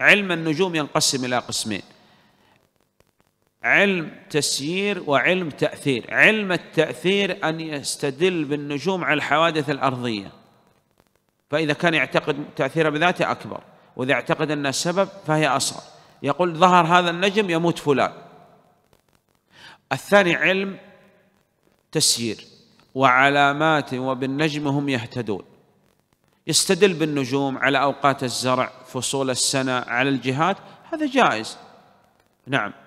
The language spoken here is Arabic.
علم النجوم ينقسم إلى قسمين علم تسيير وعلم تأثير علم التأثير أن يستدل بالنجوم على الحوادث الأرضية فإذا كان يعتقد تأثيرها بذاته أكبر وإذا اعتقد أنها سبب فهي أصغر يقول ظهر هذا النجم يموت فلان الثاني علم تسيير وعلامات وبالنجم هم يهتدون يستدل بالنجوم على أوقات الزرع فصول السنة على الجهات هذا جائز نعم